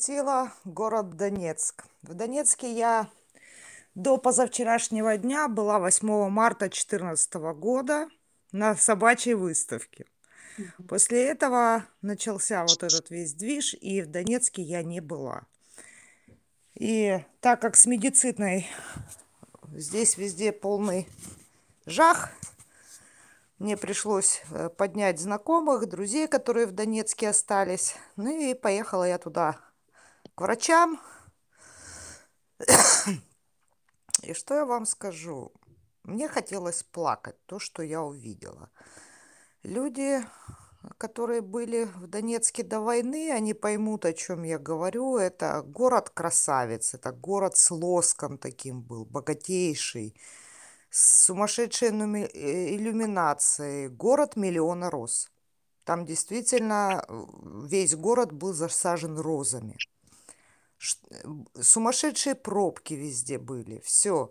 посетила город Донецк. В Донецке я до позавчерашнего дня была 8 марта 2014 года на собачьей выставке. После этого начался вот этот весь движ, и в Донецке я не была. И так как с медицинной здесь везде полный жах, мне пришлось э, поднять знакомых, друзей, которые в Донецке остались. Ну и поехала я туда врачам. И что я вам скажу? Мне хотелось плакать, то, что я увидела. Люди, которые были в Донецке до войны, они поймут, о чем я говорю. Это город красавец, это город с лоском таким был, богатейший, с сумасшедшей э, иллюминацией, город миллиона роз. Там действительно э, весь город был засажен розами. Э, сумасшедшие пробки везде были. Все.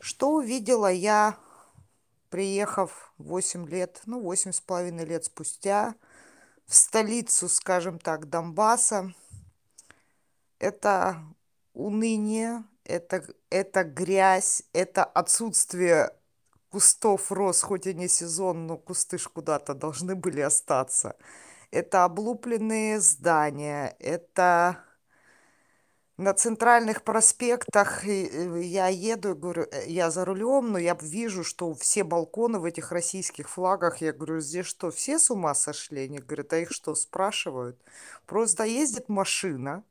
Что увидела я, приехав 8 лет, ну, 8 с половиной лет спустя, в столицу, скажем так, Донбасса, это уныние, это, это грязь, это отсутствие кустов рос, хоть и не сезон, но кусты ж куда-то должны были остаться. Это облупленные здания, это на центральных проспектах э, я еду, говорю, «Э, я за рулем, но я вижу, что все балконы в этих российских флагах. Я говорю, здесь что, все с ума сошли? Они говорят, а их что, спрашивают? Просто ездит машина,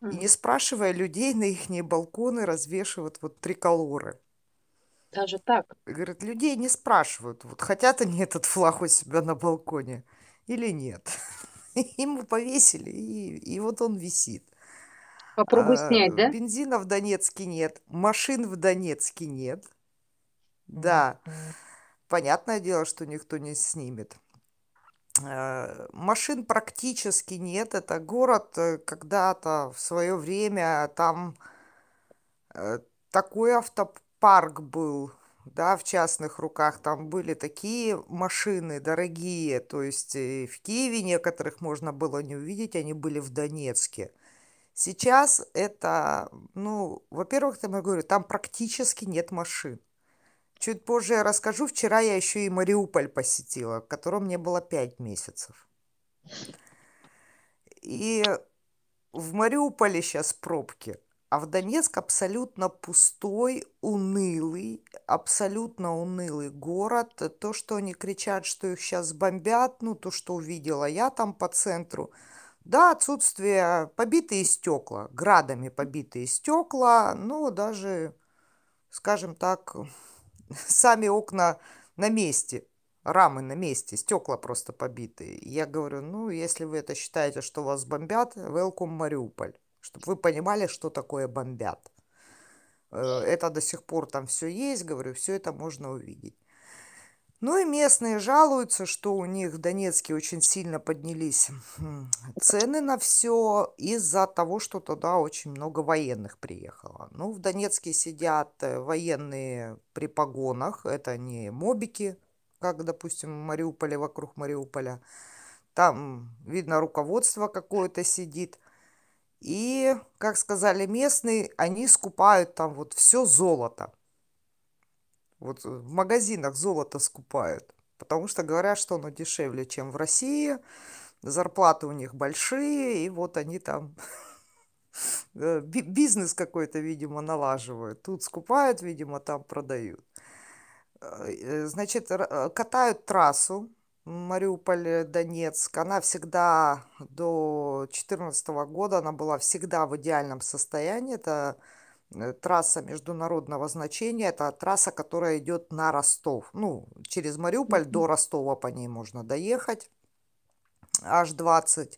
и не спрашивая людей, на их балконы развешивают вот триколоры. Даже так? Говорят, людей не спрашивают, вот хотят они этот флаг у себя на балконе или нет. Ему повесили, и, и вот он висит. Попробуй а, снять, да? Бензина в Донецке нет, машин в Донецке нет. Да, понятное дело, что никто не снимет. Э, машин практически нет. Это город э, когда-то в свое время там э, такой автопарк был, да, в частных руках там были такие машины дорогие, то есть в Киеве некоторых можно было не увидеть, они были в Донецке. Сейчас это, ну, во-первых, там, я говорю, там практически нет машин. Чуть позже я расскажу. Вчера я еще и Мариуполь посетила, в котором мне было пять месяцев. И в Мариуполе сейчас пробки, а в Донецк абсолютно пустой, унылый, абсолютно унылый город. То, что они кричат, что их сейчас бомбят, ну, то, что увидела я там по центру – да, отсутствие э, побитые стекла, градами побитые стекла, но ну, даже, скажем так, сами окна на месте, рамы на месте, стекла просто побитые. Я говорю, ну, если вы это считаете, что вас бомбят, welcome Мариуполь, чтобы вы понимали, что такое бомбят. Э, это до сих пор там все есть, говорю, все это можно увидеть. Ну и местные жалуются, что у них в Донецке очень сильно поднялись хм, цены на все из-за того, что туда очень много военных приехало. Ну, в Донецке сидят э, военные при погонах, это не мобики, как, допустим, в Мариуполе, вокруг Мариуполя. Там, видно, руководство какое-то сидит. И, как сказали местные, они скупают там вот все золото. Вот э, в магазинах золото скупают, потому что говорят, что оно дешевле, чем в России, зарплаты у них большие, и вот они там э, бизнес какой-то, видимо, налаживают. Тут скупают, видимо, там продают. Э, значит, катают трассу Мариуполь, Донецк. Она всегда до 2014 года, она была всегда в идеальном состоянии. Это Э, трасса международного значения. Это трасса, которая идет на Ростов. Ну, через Мариуполь до Ростова по ней можно доехать. H20.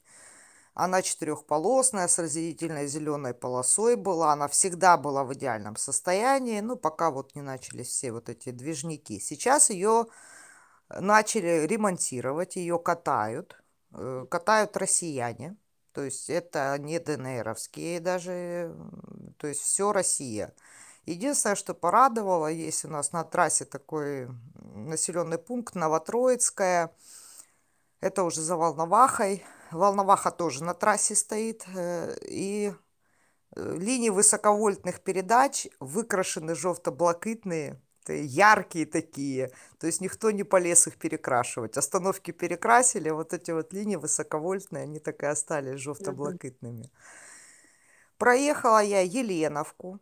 Она четырехполосная, с разделительной зеленой полосой была. Она всегда была в идеальном состоянии, ну, пока вот не начались все вот эти движники. Сейчас ее э, начали ремонтировать, ее катают. Э, катают россияне. То есть это не ДНРовские даже, то есть все Россия. Единственное, что порадовало, есть у нас на трассе такой населенный пункт Новотроицкая. Это уже за Волновахой. Волноваха тоже на трассе стоит. Э, и э, линии высоковольтных передач выкрашены желто-блакитные. Э, яркие такие. То есть никто не полез их перекрашивать. Остановки перекрасили, а вот эти вот линии высоковольтные, они так и остались жовто-блакитными. Проехала я Еленовку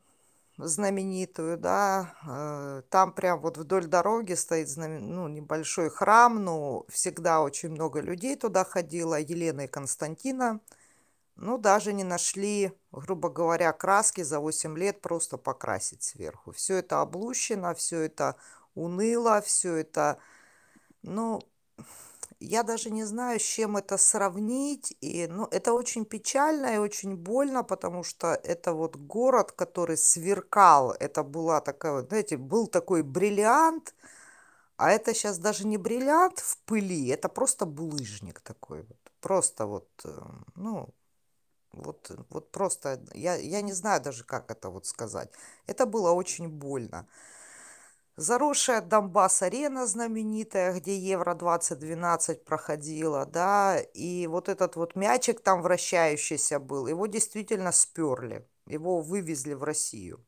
знаменитую, да, э, там прям вот вдоль дороги стоит знамен... ну, небольшой храм, но ну, всегда очень много людей туда ходило, Елена и Константина – ну, даже не нашли, грубо говоря, краски за 8 лет просто покрасить сверху. Все это облущено, все это уныло, все это... Ну, я даже не знаю, с чем это сравнить. И, ну, это очень печально и очень больно, потому что это вот город, который сверкал. Это была такая, вот, знаете, был такой бриллиант, а это сейчас даже не бриллиант в пыли, это просто булыжник такой вот. Просто вот, э, ну, вот, э, вот просто, я, я не знаю даже, как это вот сказать. Это было очень больно. Заросшая Донбасс-арена знаменитая, где Евро-2012 проходила, да, и вот этот вот мячик там вращающийся был, его действительно сперли, его вывезли в Россию.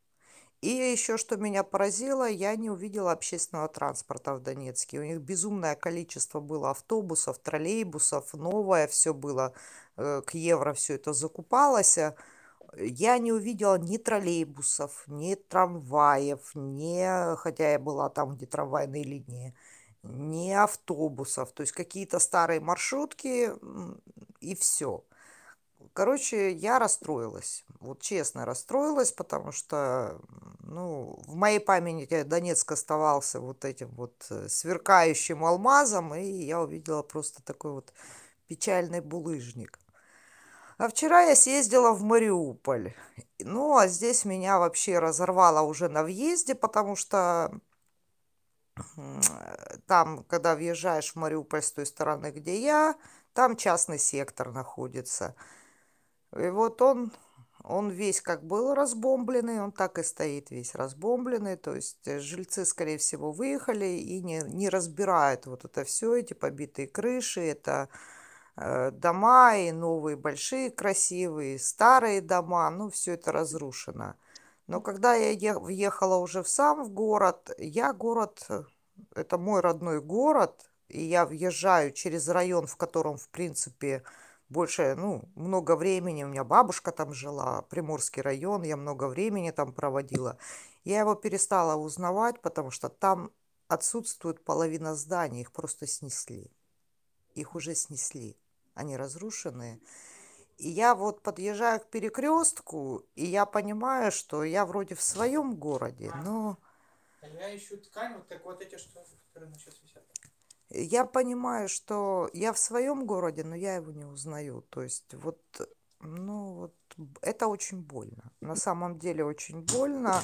И еще что меня поразило, я не увидела общественного транспорта в Донецке. У них безумное количество было автобусов, троллейбусов, новое все было, э, к евро все это закупалось. Э, я не увидела ни троллейбусов, ни трамваев, ни, хотя я была там, где трамвайные линии, ни автобусов. То есть какие-то старые маршрутки и все. Короче, я расстроилась. Вот честно расстроилась, потому что ну, в моей памяти Донецк оставался вот этим вот э, сверкающим алмазом, и я увидела просто такой вот печальный булыжник. А вчера я съездила в Мариуполь. Ну, а здесь меня вообще разорвало уже на въезде, потому что э, там, когда въезжаешь в Мариуполь с той стороны, где я, там частный сектор находится – и вот он, он весь как был разбомбленный, он так и стоит весь разбомбленный. То есть э, жильцы, скорее всего, выехали и не, не разбирают вот это все, эти побитые крыши, это э, дома и новые большие красивые, старые дома, ну все это разрушено. Но когда я въехала уже в сам в город, я город, это мой родной город, и я въезжаю через район, в котором, в принципе, больше, ну, много времени. У меня бабушка там жила, Приморский район, я много времени там проводила. Я его перестала узнавать, потому что там отсутствует половина зданий, их просто снесли. Их уже снесли, они разрушенные. И я вот подъезжаю к перекрестку, и я понимаю, что я вроде в своем городе, но... А я ищу ткань, вот как вот эти, что, которые сейчас висят я понимаю, что я в своем городе, но я его не узнаю. То есть вот, ну вот, это очень больно. На самом деле очень больно.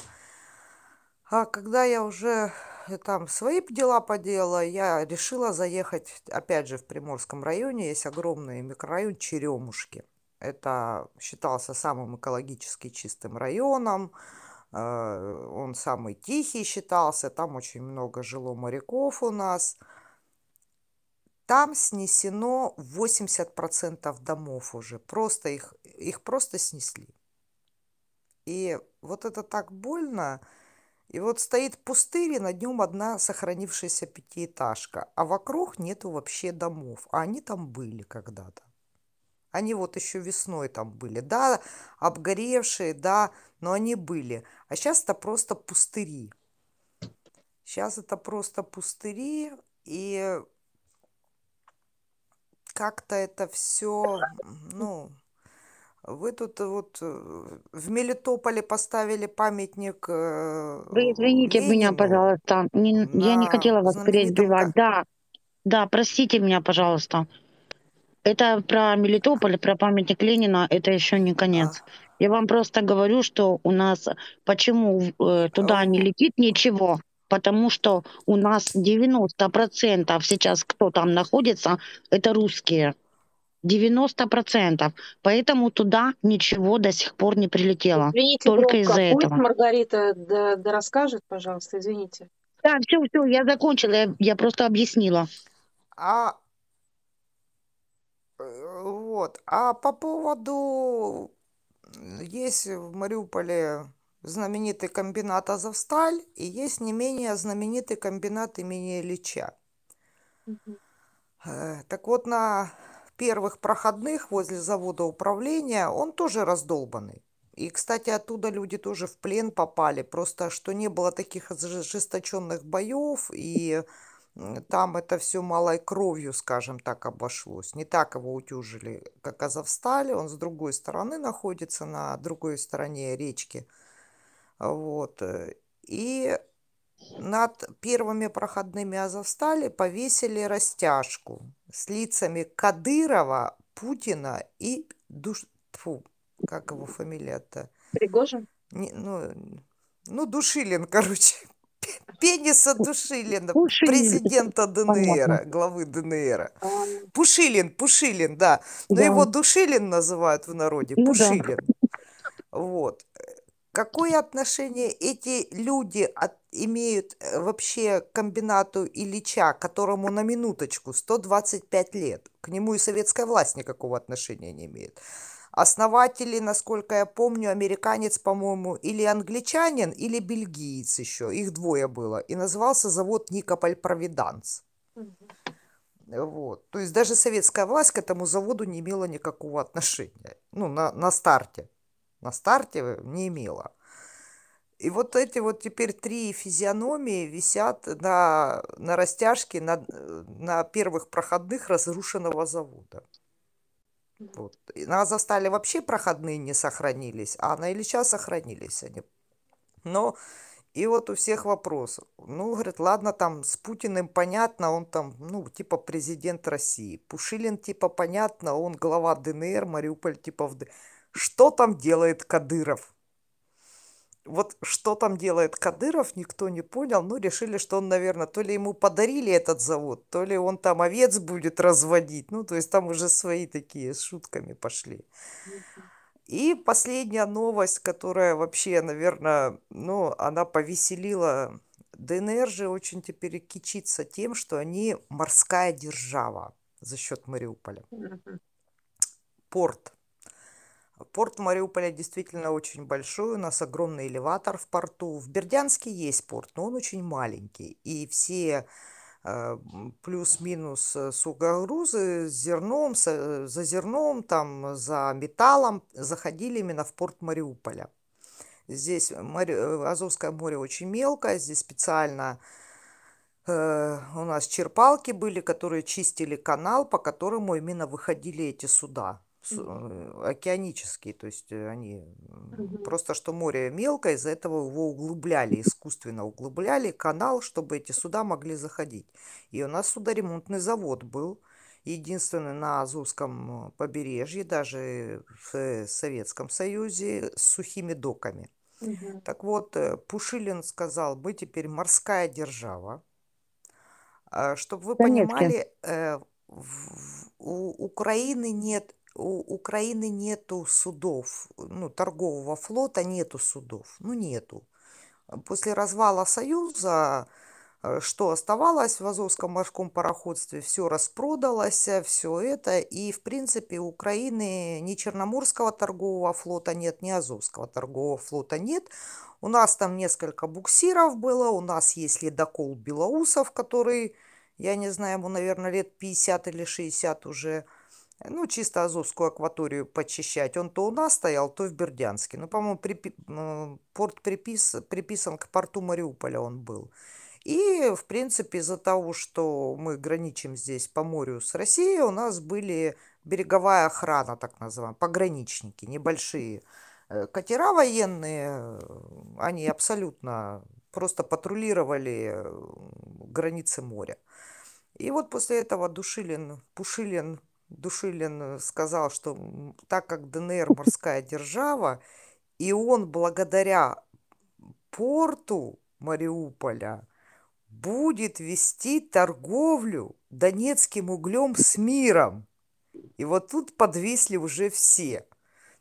А когда я уже э, там свои дела подела, я решила заехать, опять же, в Приморском районе есть огромный микрорайон Черемушки. Это считался самым экологически чистым районом э, он самый тихий считался, там очень много жило моряков у нас. Там снесено 80% домов уже. Просто их, их просто снесли. И вот это так больно. И вот стоит пустырь, и на нем одна сохранившаяся пятиэтажка. А вокруг нету вообще домов. А они там были когда-то. Они вот еще весной там были. Да, обгоревшие, да, но они были. А сейчас это просто пустыри. Сейчас это просто пустыри. И как-то это все, ну, вы тут э, вот э, в Мелитополе поставили памятник. Э, вы извините Ленину. меня, пожалуйста. Не, на... Я не хотела вас перебивать. Да, да, простите меня, пожалуйста. Это про Мелитополь, про памятник Ленина, это еще не конец. А. Я вам просто говорю, что у нас почему э, туда не летит ничего потому что у нас 90% сейчас, кто там находится, это русские. 90%. Поэтому туда ничего до сих пор не прилетело. Извините, только из-за этого. Маргарита да, да расскажет, пожалуйста, извините. Да, все, все, я закончила, я, я просто объяснила. А э, вот. А по поводу есть в Мариуполе знаменитый комбинат «Азовсталь» и есть не менее знаменитый комбинат имени Ильича. Угу. Так вот, на первых проходных возле завода управления он тоже раздолбанный. И, кстати, оттуда люди тоже в плен попали. Просто что не было таких ожесточенных боев, и там это все малой кровью, скажем так, обошлось. Не так его утюжили, как Азовстали. Он с другой стороны находится, на другой стороне речки – вот. Э, и над первыми проходными Азовстали повесили растяжку с лицами Кадырова, Путина и душ... Фу, как его фамилия-то? Пригожин? Не, ну, ну, Душилин, короче. Пениса Душилина, Пушилин. президента ДНР, главы ДНР. Пушилин, Пушилин, да. Но да. его Душилин называют в народе, ну, Да. Вот. Какое отношение эти люди от, имеют э, вообще к комбинату Ильича, которому на минуточку 125 лет? К нему и советская власть никакого отношения не имеет. Основатели, насколько я помню, американец, по-моему, или англичанин, или бельгиец еще. Их двое было. И назывался завод Никополь Провиданс. Вот. То есть даже советская власть к этому заводу не имела никакого отношения. Ну, на, на старте на старте не имела. И вот эти вот теперь три физиономии висят на, на растяжке на, на первых проходных разрушенного завода. Вот. И на Азовстале вообще проходные не сохранились, а на Ильича сохранились они. Но и вот у всех вопрос. Ну, говорит, ладно, там с Путиным понятно, он там, ну, типа президент России. Пушилин, типа, понятно, он глава ДНР, Мариуполь, типа, в ДНР. Что там делает Кадыров? Вот что там делает Кадыров, никто не понял. Ну, решили, что он, наверное, то ли ему подарили этот завод, то ли он там овец будет разводить. Ну, то есть там уже свои такие с шутками пошли. И последняя новость, которая вообще, наверное, ну, она повеселила ДНР же очень теперь кичится тем, что они морская держава за счет Мариуполя. Порт Порт Мариуполя действительно очень большой, у нас огромный элеватор в порту. В Бердянске есть порт, но он очень маленький. И все э, плюс-минус э, сугогрузы с зерном, э, за зерном, там, за металлом заходили именно в порт Мариуполя. Здесь море, Азовское море очень мелкое, здесь специально э, у нас черпалки были, которые чистили канал, по которому именно выходили эти суда. Э, океанические, то есть э, они угу. просто что море мелкое, из-за этого его углубляли, искусственно углубляли канал, чтобы эти суда могли заходить. И у нас судоремонтный завод был, единственный на Азовском э, побережье, даже в Советском Союзе, с сухими доками. Угу. Так вот, Пушилин сказал, мы теперь морская держава. А, чтобы вы Конечно. понимали, у Украины нет у Украины нету судов, ну, торгового флота нету судов, ну, нету. После развала Союза, э, что оставалось в Азовском морском пароходстве, все распродалось, все это, и, в принципе, у Украины ни Черноморского торгового флота нет, ни Азовского торгового флота нет. У нас там несколько буксиров было, у нас есть ледокол Белоусов, который, я не знаю, ему, наверное, лет 50 или 60 уже, ну, чисто Азовскую акваторию почищать. Он то у нас стоял, то в Бердянске. Ну, по-моему, припи... порт припис... приписан к порту Мариуполя он был. И, в принципе, из-за того, что мы граничим здесь по морю с Россией, у нас были береговая охрана, так называемая, пограничники, небольшие э, катера военные, э, они абсолютно просто патрулировали э, границы моря. И вот после этого Душилин, Пушилин Душилин э, сказал, что так как ДНР морская держава, и он благодаря порту Мариуполя будет вести торговлю донецким углем с миром. И вот тут подвисли уже все.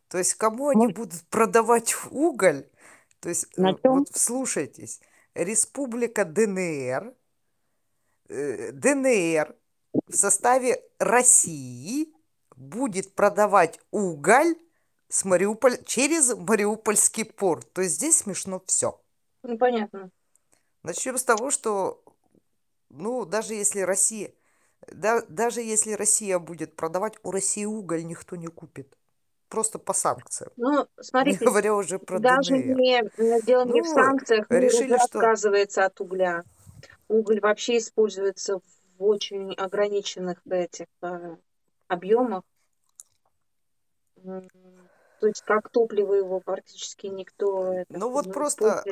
То есть кому они будут продавать уголь? То есть, э, вот вслушайтесь, Республика ДНР, э, ДНР в составе России будет продавать уголь с Мариуполь, через Мариупольский порт. То есть здесь смешно все. Ну, понятно. Начнем с того, что, ну, даже если Россия, да, даже если Россия будет продавать, у России уголь никто не купит. Просто по санкциям. Ну, смотрите, не говоря уже про даже ДНР. Э. не, э, дело не ну, в санкциях, решили, что... отказывается от угля. Уголь вообще используется в в очень ограниченных этих э, объемах. То есть как топливо его практически никто... Это, ну вот просто...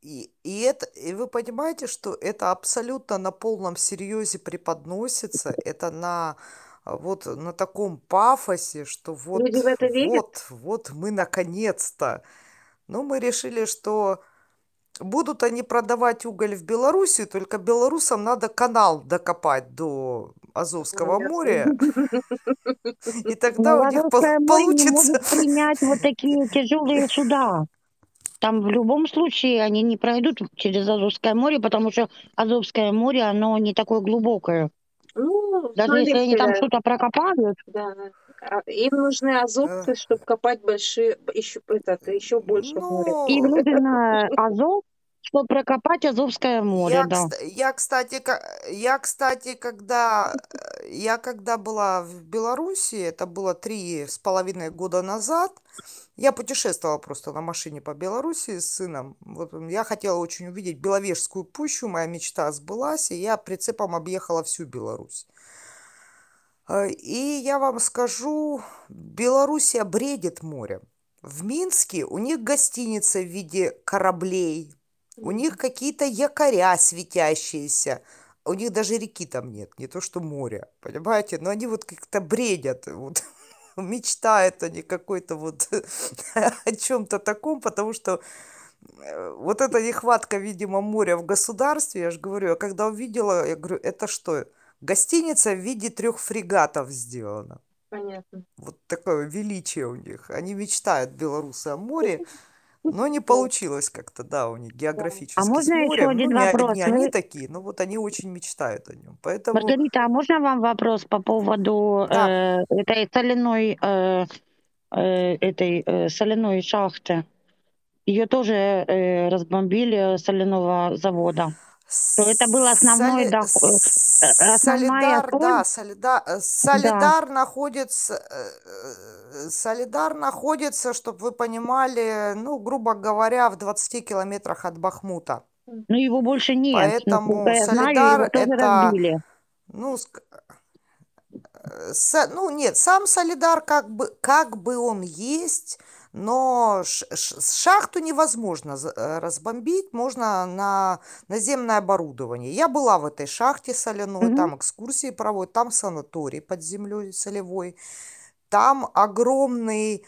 И, и, это, и вы понимаете, что это абсолютно на полном серьезе преподносится, это на вот на таком пафосе, что вот, Люди в это вот, вот мы наконец-то. Ну, мы решили, что Будут они продавать уголь в Белоруссию, только белорусам надо канал докопать до Азовского моря. И тогда у них Азовское получится... Не принять вот такие тяжелые суда. Там в любом случае они не пройдут через Азовское море, потому что Азовское море, оно не такое глубокое. Ну, Даже если они там что-то прокопают. Да. А, им нужны азовцы, э. чтобы копать большие, еще, этот, еще больше Но... Ну. моря. Им нужен э, азов, что прокопать Азовское море, я, да. Я, кстати, я, кстати, когда я когда была в Беларуси, это было три с половиной года назад, я путешествовала просто на машине по Беларуси с сыном. Вот я хотела очень увидеть Беловежскую пущу, моя мечта сбылась, и я прицепом объехала всю Беларусь. Э, и я вам скажу, Белоруссия бредит морем. В Минске у них гостиница в виде кораблей, у них какие-то якоря светящиеся. А у них даже реки там нет, не то что моря, понимаете? Но они вот как-то бредят, вот, мечтают они какой-то вот о чем-то таком, потому что э, вот эта нехватка, видимо, моря в государстве, я же говорю, я когда увидела, я говорю, это что? Гостиница в виде трех фрегатов сделана. Понятно. Вот такое величие у них. Они мечтают, белорусы, о море. Но не получилось как-то, да, у них географически. А можно с морем. еще ну, один ну, вопрос? Не, не Вы... они такие, но вот они очень мечтают о нем. Поэтому... Маргарита, а можно вам вопрос по поводу да. э, этой соляной, э, э этой э, соляной шахты? Ее тоже э, разбомбили соляного завода это был основной Соли... доход. Э, солидар, соль. Э, да, солидар, солидар да. находится, э, солидар находится, чтобы вы понимали, ну, грубо говоря, в 20 километрах от Бахмута. Ну, его больше нет. Ну, Поэтому ну, солидар знаю, это, разбили. ну, с. ну, нет, сам солидар, как бы, как бы он есть, но шахту невозможно э, разбомбить, можно на наземное оборудование. Я была в этой шахте соляной, Mm -hmm. там экскурсии проводят, там санаторий под землей солевой, там огромный...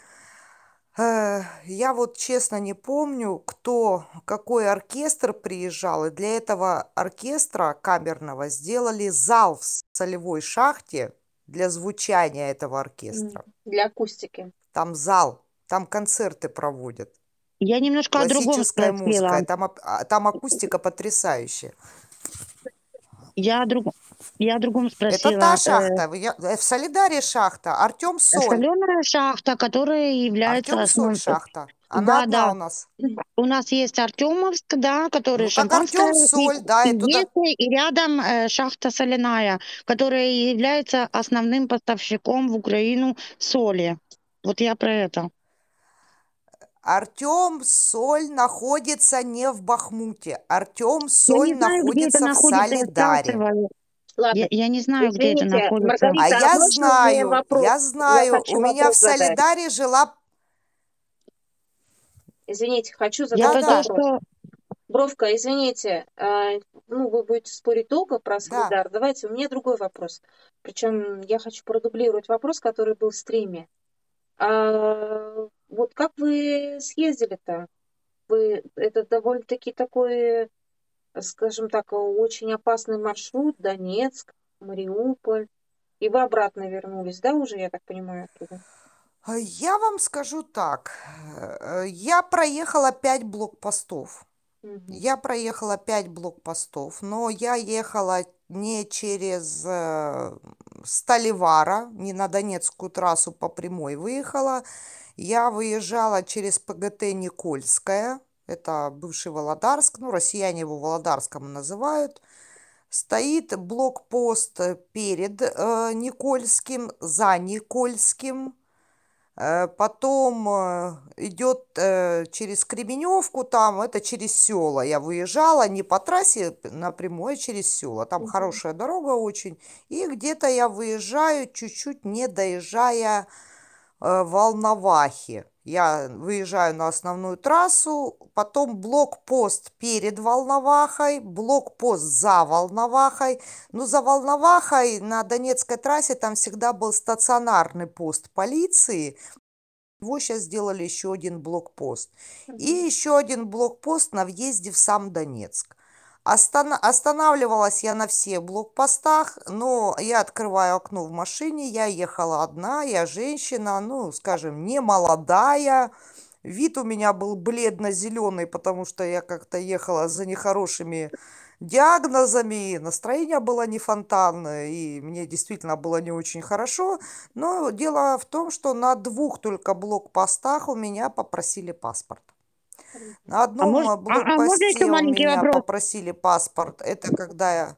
Э, я вот честно не помню, кто, какой оркестр приезжал, и для этого оркестра камерного сделали зал в солевой шахте для звучания этого оркестра. Для акустики. Там зал там концерты проводят. Я немножко о другом спросила. музыка, а там, а, там акустика потрясающая. Я о другом, я о другом спросила. Это та э, шахта, я, э, в Солидаре шахта, Артем Соль. Соленая шахта, которая является... Артем Соль шахта. Она да, да. у нас. У нас есть Артемовск, да, который ну, шампанское. Артем, соль, и, да, и, туда... и рядом э, шахта соляная, которая является основным поставщиком в Украину соли. Вот я про это. Артем Соль находится не в Бахмуте. Артем Соль я знаю, находится, находится в Солидаре. Я, я не знаю, Извините, где это находится. Маргарита, а, а я знаю, я знаю, я у меня в Солидаре задать. жила... Извините, хочу задать я вопрос. Да, что... Бровка, извините, а, ну, вы будете спорить долго про Солидар. Да. Давайте, у меня другой вопрос. Причем я хочу продублировать вопрос, который был в стриме. А, вот как вы съездили-то? Вы, это довольно-таки такой, скажем так, очень опасный маршрут, Донецк, Мариуполь. И вы обратно вернулись, да, уже, я так понимаю, оттуда? А я вам скажу так. Я проехала пять блокпостов. Угу. Я проехала пять блокпостов, но я ехала не через э, Столивара, не на Донецкую трассу по прямой выехала. Я выезжала через ПГТ Никольская, это бывший Володарск, ну, россияне его Володарском называют. Стоит блокпост перед э, Никольским, за Никольским. Э, потом э, идет э, через Кременевку, там это через села. Я выезжала не по трассе напрямую, а через села. Там угу. хорошая дорога очень. И где-то я выезжаю, чуть-чуть не доезжая Волновахи я выезжаю на основную трассу, потом блокпост перед Волновахой, блокпост за Волновахой. Ну, за Волновахой на Донецкой трассе там всегда был стационарный пост полиции. Его сейчас сделали еще один блокпост. И еще один блокпост на въезде в сам Донецк. Останавливалась я на всех блокпостах, но я открываю окно в машине, я ехала одна, я женщина, ну, скажем, не молодая. Вид у меня был бледно-зеленый, потому что я как-то ехала за нехорошими диагнозами, настроение было не фонтанное, и мне действительно было не очень хорошо. Но дело в том, что на двух только блокпостах у меня попросили паспорт. На а одном а может, блокпосте а, а, а, а у меня вопрос? попросили паспорт. Это когда я...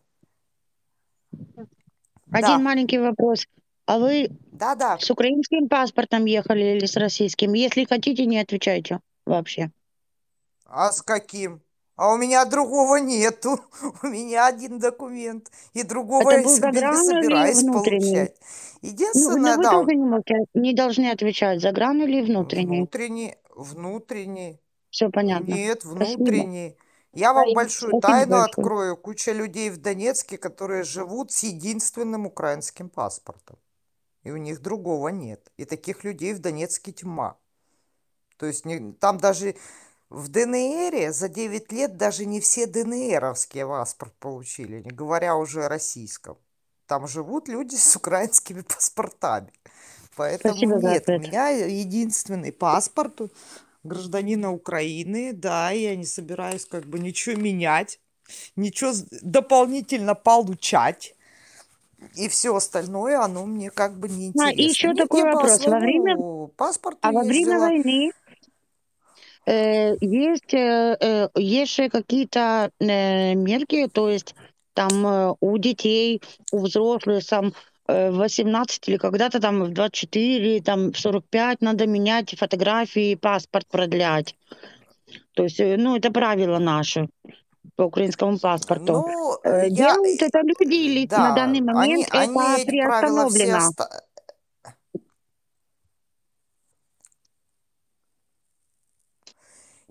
Один да. маленький вопрос. А вы да, да. с украинским паспортом ехали или с российским? Если хотите, не отвечайте вообще. А с каким? А у меня другого нету. У меня один документ. И другого Это я себе не собираюсь получать. Ну, Единственное, ну, да. тоже не, можете, не должны отвечать, за гран или внутренний? Внутренний, внутренний. Все понятно. Нет, внутренний. Я вам Спасибо. большую Спасибо тайну большое. открою. Куча людей в Донецке, которые живут с единственным украинским паспортом. И у них другого нет. И таких людей в Донецке тьма. То есть не, там даже в ДНР за 9 лет даже не все ДНРовские паспорт получили, не говоря уже о российском. Там живут люди с украинскими паспортами. Поэтому Спасибо нет, у меня единственный паспорт гражданина Украины, да, я не собираюсь как бы ничего менять, ничего дополнительно получать. И все остальное, оно мне как бы не интересно. А, и еще Нет, такой вопрос. Во время... Паспорт а во время войны э, есть, э, э есть какие-то э, мерки, то есть там э, у детей, у взрослых, сам Э, в 18 или когда-то там в 24, там в 45 надо менять фотографии, и паспорт продлять. То есть, э, ну, это правило наше по украинскому паспорту. Ну, э, Делают я... это люди, лиц да, на данный момент они, это они приостановлено. Правила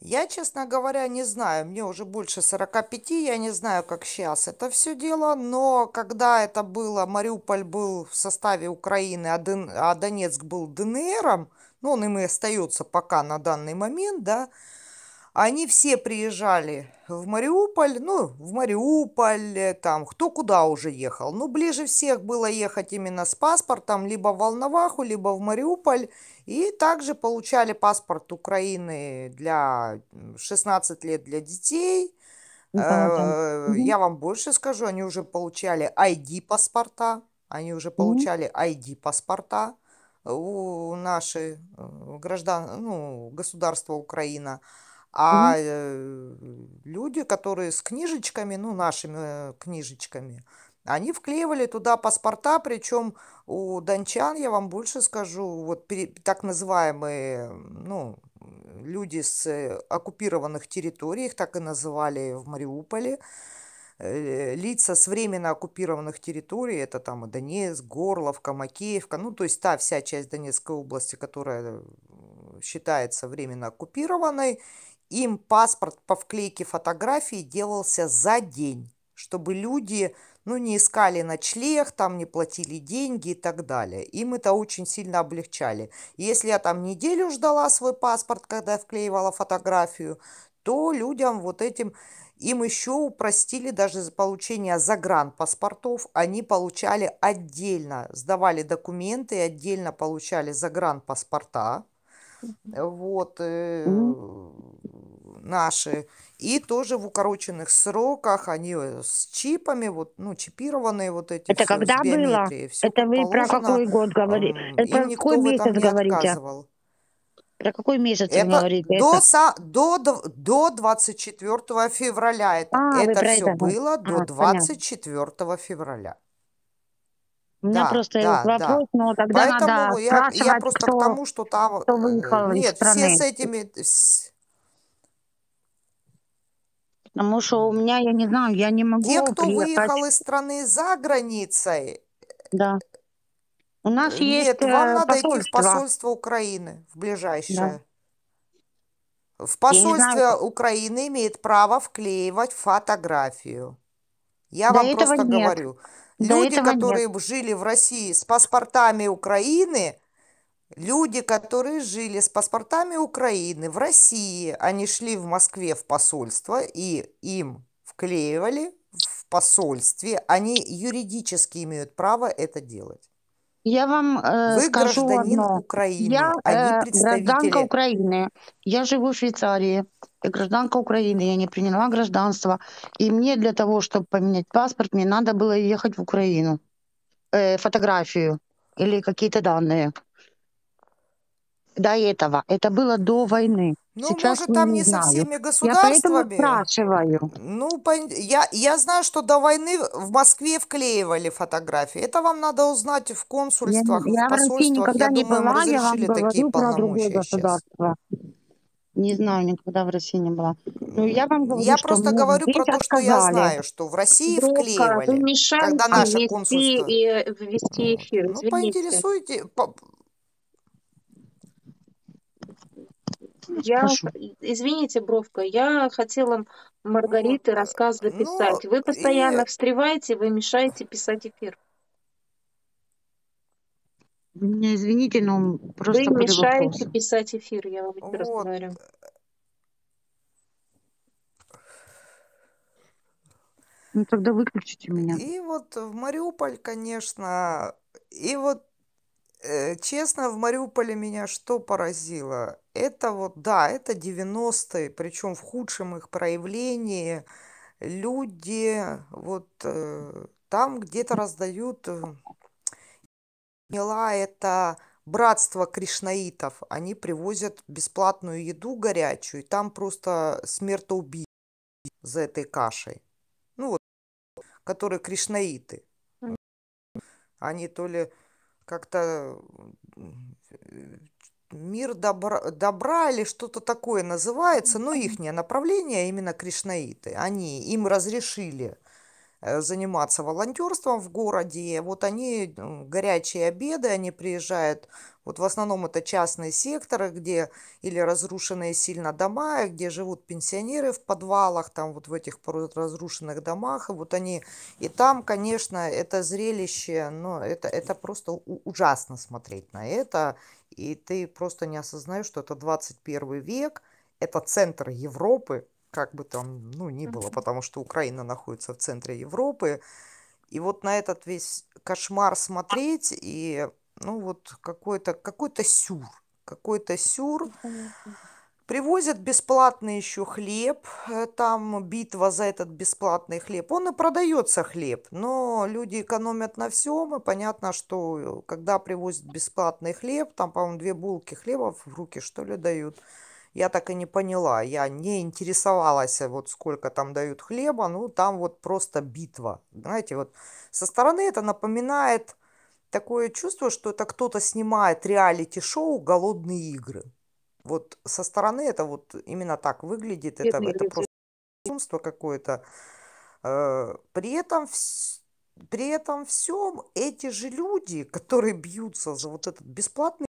Я, честно говоря, не знаю, мне уже больше 45, я не знаю, как сейчас это все дело, но когда это было, Мариуполь был в составе Украины, а, а Донецк был ДНРом, ну, он им и остается пока на данный момент, да, они все приезжали в Мариуполь, ну, в Мариуполь, э, там, кто куда уже ехал. Ну, ближе всех было ехать именно с паспортом, либо в Волноваху, либо в Мариуполь. И также получали паспорт Украины для 16 лет для детей. Ну, э, я вам больше скажу, они уже получали ID-паспорта, они уже получали ID-паспорта у нашей э, граждан, ну, государства Украина. А угу. люди, которые с книжечками, ну, нашими э, книжечками, они вклеивали туда паспорта, причем у дончан, я вам больше скажу, вот так называемые, ну, люди с э, оккупированных территорий, их так и называли в Мариуполе, лица с временно оккупированных территорий, это там и Донецк, Горловка, Макеевка, ну, то есть та вся часть Донецкой области, которая считается временно оккупированной, им паспорт по вклейке фотографии делался за день, чтобы люди ну, не искали ночлег, там не платили деньги и так далее. Им это очень сильно облегчали. Если я там неделю ждала свой паспорт, когда я вклеивала фотографию, то людям вот этим, им еще упростили даже получение загранпаспортов. Они получали отдельно, сдавали документы и отдельно получали загранпаспорта вот, э, наши. И тоже в укороченных сроках они э, с чипами, вот, ну, чипированные вот эти. Это все, когда было? Все это вы про какой год говорите? про какой месяц говорите? Про какой месяц это говорите? До, это? Со, до, до 24 февраля это, а, это все это. было, а, до 24 понятно. февраля. У меня да, просто да, вопрос, да. Ну, но тогда Поэтому надо я, я просто кто, к тому, что там... Кто выехал э, Нет, из страны. все с этими... Потому что у меня, я не знаю, я не могу Те, кто приехать. выехал из страны за границей... Да. У нас э, Нет, есть вам э, надо идти в посольство Украины, в ближайшее. Да. В посольстве Украины имеет право вклеивать фотографию. Я вам просто говорю. нет люди, которые нет. жили в России с паспортами Украины, люди, которые жили с паспортами Украины в России, они шли в Москве в посольство и им вклеивали в посольстве, они юридически имеют право это делать. Я вам э, Вы скажу гражданин одно. Украины, я, а э, представители... гражданка Украины. Я живу в Швейцарии. Я гражданка Украины. Я не приняла гражданство. И мне для того, чтобы поменять паспорт, мне надо было ехать в Украину. Э, фотографию или какие-то данные. До этого. Это было до войны. Ну, Сейчас может, там не, не знаю. со всеми государствами. Я поэтому спрашиваю. Ну, я, я знаю, что до войны в Москве вклеивали фотографии. Это вам надо узнать в консульствах, я, в посольствах. Я никогда я не думаю, была, я вам такие про другое государство. Не знаю, никогда в России не была. Ну, я вам говорю, я что просто говорю про то, что я знаю, что в России Друг, а, вклеивали, когда наши консульства. консульство... И, вести эфир, ну, извините. поинтересуйте, по, Я, извините, Бровка, я хотела Маргариты ну, рассказ дописать. Ну, вы постоянно нет. встреваете, вы мешаете писать эфир. Меня извините, но просто... Вы мешаете вопрос. писать эфир, я вам вот. говорю. Ну тогда выключите меня. И вот в Мариуполь, конечно, и вот э, честно, в Мариуполе меня что поразило? это вот, да, это 90-е, причем в худшем их проявлении. Люди вот э, там где-то раздают, э, поняла, это братство кришнаитов. Они привозят бесплатную еду горячую, и там просто смертоубийство за этой кашей. Ну вот, которые кришнаиты. Они то ли как-то мир добра, добра или что-то такое называется, но ну, их направление а именно кришнаиты. Они им разрешили э, заниматься волонтерством в городе. Вот они э, горячие обеды, они приезжают. Вот в основном это частные секторы, где или разрушенные сильно дома, где живут пенсионеры в подвалах, там вот в этих разрушенных домах. И вот они и там, конечно, это зрелище, но это это просто ужасно смотреть на это и ты просто не осознаешь, что это 21 век, это центр Европы, как бы там, ну, ни было, потому что Украина находится в центре Европы. И вот на этот весь кошмар смотреть, и, ну, вот какой-то какой сюр, какой-то сюр. Угу. Привозят бесплатный еще хлеб, э, там битва за этот бесплатный хлеб. Он и продается хлеб, но люди экономят на всем, и понятно, что э, когда привозят бесплатный хлеб, там, по-моему, две булки хлеба в руки, что ли, дают. Я так и не поняла, я не интересовалась, э, вот сколько там дают хлеба, ну, там вот просто битва. Знаете, вот со стороны это напоминает такое чувство, что это кто-то снимает реалити-шоу «Голодные игры». Вот со стороны это вот именно так выглядит, это, это просто безумство какое-то. Э, при этом, при этом всем эти же люди, которые бьются за вот этот бесплатный,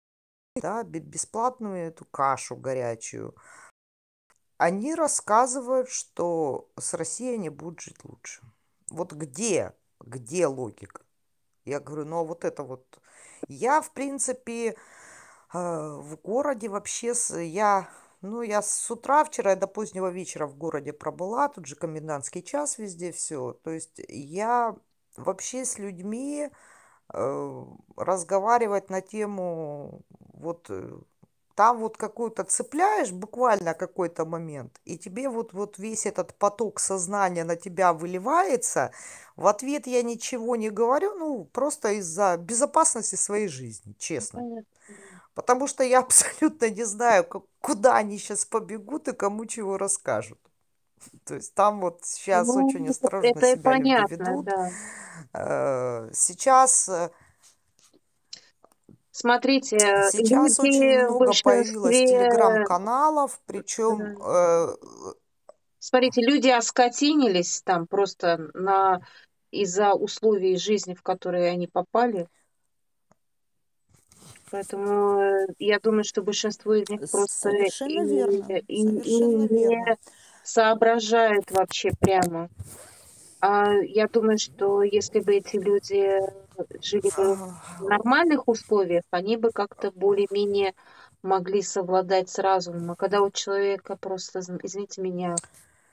да, бесплатную эту кашу горячую, они рассказывают, что с Россией они будут жить лучше. Вот где, где логика? Я говорю, ну а вот это вот... Я, в принципе, Э, в городе вообще э, я, ну, я с утра вчера до позднего вечера в городе пробыла, тут же комендантский час везде, все. То есть я вообще с людьми э, разговаривать на тему вот э, там вот какую-то цепляешь буквально какой-то момент, и тебе вот, вот весь этот поток сознания на тебя выливается. В ответ я ничего не говорю, ну, просто из-за безопасности своей жизни, честно. Потому что я абсолютно не знаю, как, куда они сейчас побегут и кому чего расскажут. То есть там вот сейчас ну, очень осторожно это себя понятно, люди ведут. Да. Э, сейчас э, Смотрите, сейчас очень много большинстве... появилось телеграм-каналов, причем... Да. Э... Смотрите, люди оскотинились там просто на... из-за условий жизни, в которые они попали. Поэтому э, я думаю, что большинство из них просто Совершенно и, верно. И, Совершенно и не верно. соображает вообще прямо. А я думаю, что если бы эти люди жили бы в нормальных условиях, они бы как-то более-менее могли совладать с разумом. А когда у человека просто, извините меня,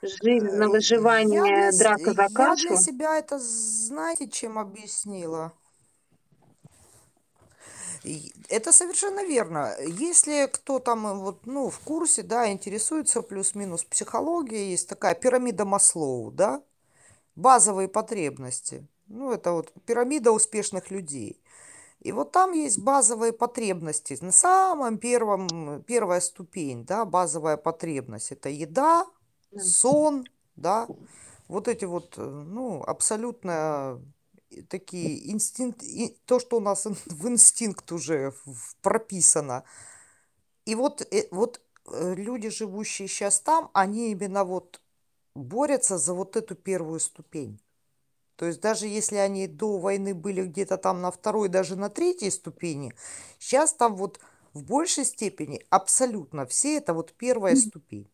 жизнь на э, выживание, я драка за кашу... Я для себя это, знаете, чем объяснила? Это совершенно верно. Если кто там э, вот, ну, в курсе, да, интересуется плюс-минус психологией, есть такая пирамида Маслоу, да, базовые потребности. Ну, это вот пирамида успешных людей. И вот там есть базовые потребности. На самом первом, первая ступень, да, базовая потребность – это еда, сон, да, вот эти вот, э, ну, абсолютная такие инстинкт, и то, что у нас в инстинкт уже прописано. И вот, э, вот э, люди, живущие сейчас там, они именно вот борются за вот эту первую ступень. То есть даже если они до войны были где-то там на второй, даже на третьей ступени, сейчас там вот в большей степени абсолютно все это вот первая ступень.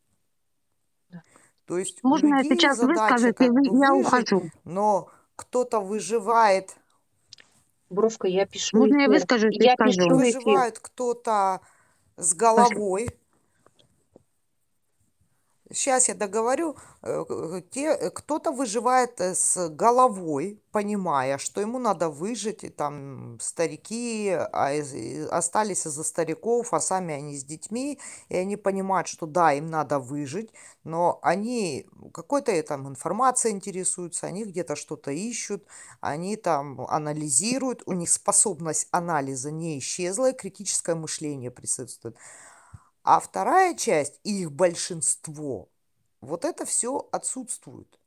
То есть Можно я сейчас задача, выскажусь, я ухожу. Но кто-то выживает. Бровка, я пишу. Можно я выскажу? Я пишу. Выживает кто-то с головой сейчас я договорю, э, те, э, кто-то выживает э, с головой, понимая, что ему надо выжить, и там старики а остались из-за стариков, а сами они с детьми, и они понимают, что да, им надо выжить, но они какой-то там информацией интересуются, они где-то что-то ищут, они там анализируют, у них способность анализа не исчезла, и критическое мышление присутствует. А вторая часть, и их большинство, вот это все отсутствует.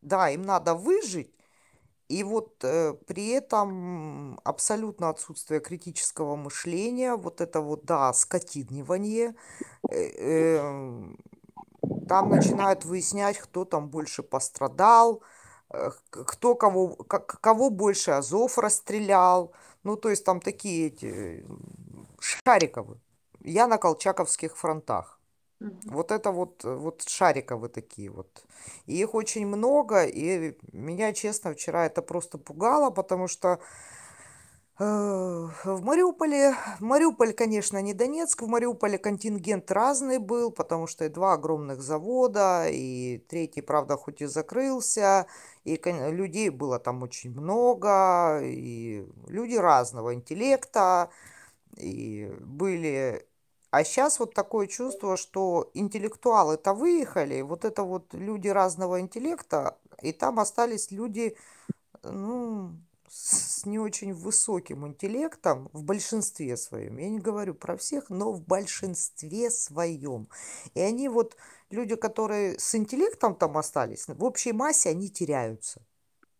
Да, им надо выжить, и вот э, при этом абсолютно отсутствие критического мышления, вот это вот, да, скотиднивание, э, э, там начинают выяснять, кто там больше пострадал, э, кто кого, как, кого больше Азов расстрелял, ну, то есть там такие эти, Шариковы. Я на Колчаковских фронтах. Вот это вот, вот шариковы такие вот. И их очень много, и меня, честно, вчера это просто пугало, потому что э, в Мариуполе, Мариуполь, конечно, не Донецк, в Мариуполе контингент разный был, потому что и два огромных завода, и третий, правда, хоть и закрылся, и людей было там очень много, и люди разного интеллекта, и были а сейчас вот такое чувство, что интеллектуалы-то выехали, вот это вот люди разного интеллекта, и там остались люди, ну, с не очень высоким интеллектом в большинстве своем. Я не говорю про всех, но в большинстве своем. И они вот, люди, которые с интеллектом там остались, в общей массе они теряются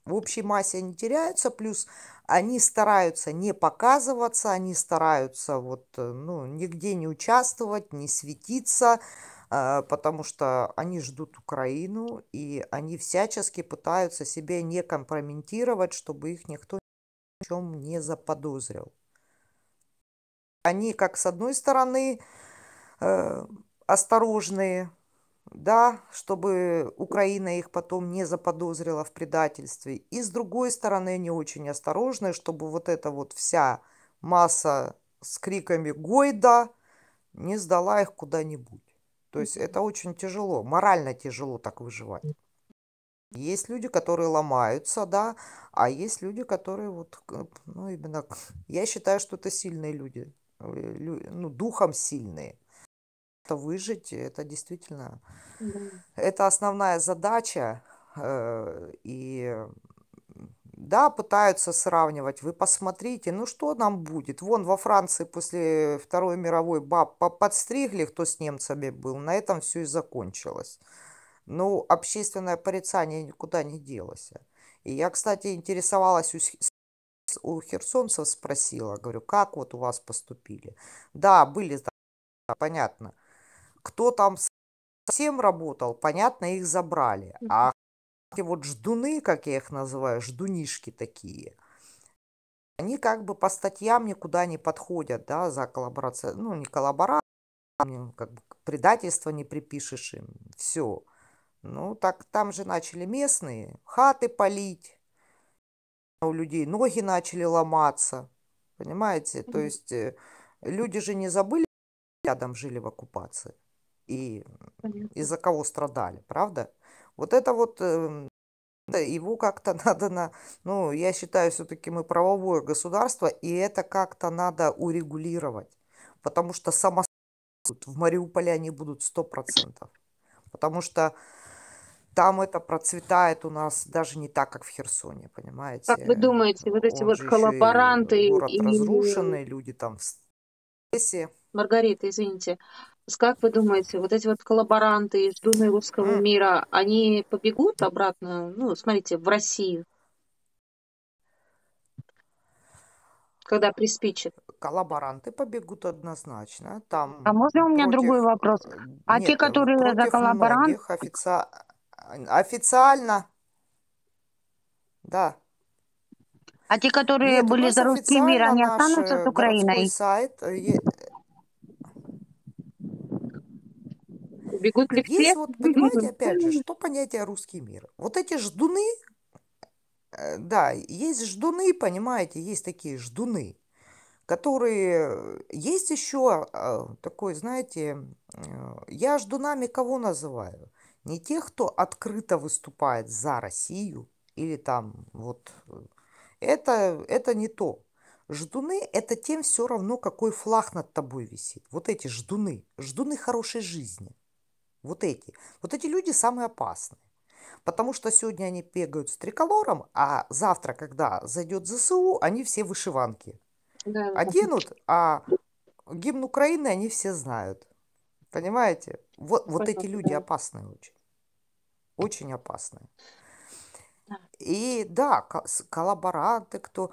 в общей массе они теряются, плюс они стараются не показываться, они стараются вот, э, ну, нигде не участвовать, не светиться, э, потому что они ждут Украину, и они всячески пытаются себе не компрометировать, чтобы их никто ни в чем не заподозрил. Они как с одной стороны э, осторожные, да, чтобы Украина их потом не заподозрила в предательстве. И с другой стороны, не очень осторожны, чтобы вот эта вот вся масса с криками «Гойда!» не сдала их куда-нибудь. То есть это очень тяжело, морально тяжело так выживать. Есть люди, которые ломаются, да, а есть люди, которые вот, ну, именно, я считаю, что это сильные люди, э, ну, духом сильные что выжить, это действительно, да. это основная задача. Э, и да, пытаются сравнивать, вы посмотрите, ну что нам будет? Вон во Франции после Второй мировой баб подстригли, кто с немцами был, на этом все и закончилось. Ну, общественное порицание никуда не делось. И я, кстати, интересовалась у у херсонцев спросила, говорю, как вот у вас поступили? Да, были, да, понятно кто там совсем работал, понятно, их забрали. А вот ждуны, как я их называю, ждунишки такие, они как бы по статьям никуда не подходят, да, за коллаборацию, ну, не коллаборацию, как бы предательство не припишешь им, все. Ну, так там же начали местные хаты палить, у людей ноги начали ломаться, понимаете? Mm-hmm. То есть э, люди же не забыли, рядом жили в оккупации и из-за кого страдали, правда? Вот это вот эм, его как-то надо на, ну, я считаю, все-таки мы правовое государство, и это как-то надо урегулировать, потому что самосуд в Мариуполе они будут сто процентов, потому что там это процветает у нас даже не так, как в Херсоне, понимаете? Как вы думаете, вот эти Он вот коллаборанты и город и... разрушенный, люди там в Маргарита, извините, как вы думаете, вот эти вот коллаборанты из Думы русского мира, они побегут обратно, ну, смотрите, в Россию, когда приспичит? Коллаборанты побегут однозначно. Там а можно у меня другой вопрос? Э, а Нет, те, которые за коллаборант... Офици... Официально, да. А те, которые Нет, были за русский мир, они останутся с э, Украиной? Сайт, э, бегут ли Есть, вот, понимаете, опять же, что понятие русский мир? Вот эти ждуны, э, да, есть ждуны, понимаете, есть такие ждуны, которые... Э, есть еще э, такой, знаете, я ждунами кого называю? Не тех, кто открыто выступает за Россию или там вот... Это, это не то. Ждуны – это тем все равно, какой флаг над тобой висит. Вот эти ждуны. Ждуны хорошей жизни. Вот эти. Вот эти люди самые опасные. Потому что сегодня они бегают с триколором, а завтра, когда зайдет ЗСУ, они все вышиванки да. оденут, а гимн Украины они все знают. Понимаете? Вот, вот эти люди опасные очень. Очень опасные. И да, коллаборанты, кто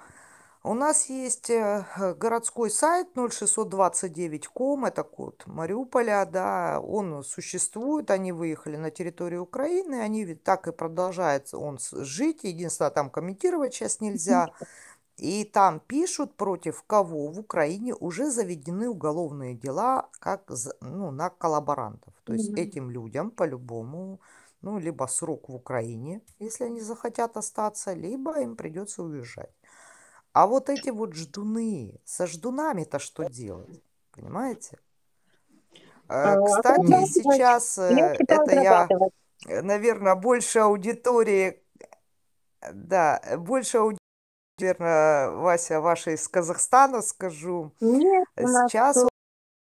у нас есть э, городской сайт 0629.com, это код Мариуполя, да, он существует, они выехали на территорию Украины, они так и продолжают он жить, единственное, там комментировать сейчас нельзя. И там пишут, против кого в Украине уже заведены уголовные дела как ну, на коллаборантов. То есть mm-hmm. этим людям по-любому, ну, либо срок в Украине, если они захотят остаться, либо им придется уезжать. А вот эти вот ждуны, со ждунами-то что делать? Понимаете? Э, а, кстати, а, сейчас э, это я, э, наверное, больше аудитории, да, больше аудитории, наверное, Вася, вашей из Казахстана скажу. Нет, сейчас у нас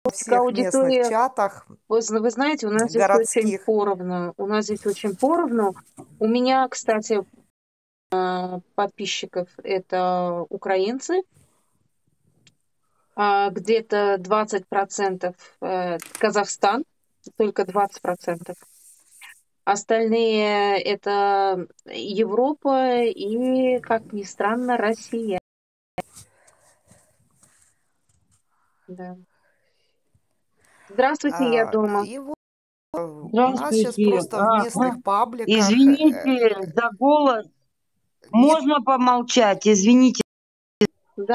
во всех аудитория... местных чатах. Вы, вы знаете, у нас городских. здесь очень поровну. У нас здесь очень поровну. У меня, кстати, Э, подписчиков это украинцы, а, где-то 20% э, Казахстан, только 20%. Остальные это Европа и, как ни странно, Россия. Да. Здравствуйте, а, я дома. И вот... Э, у нас сейчас просто а, в местных а, пабликах. Извините за голос, можно помолчать, извините.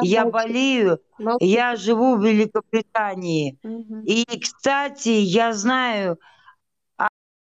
Я болею, я живу в Великобритании. И, кстати, я знаю,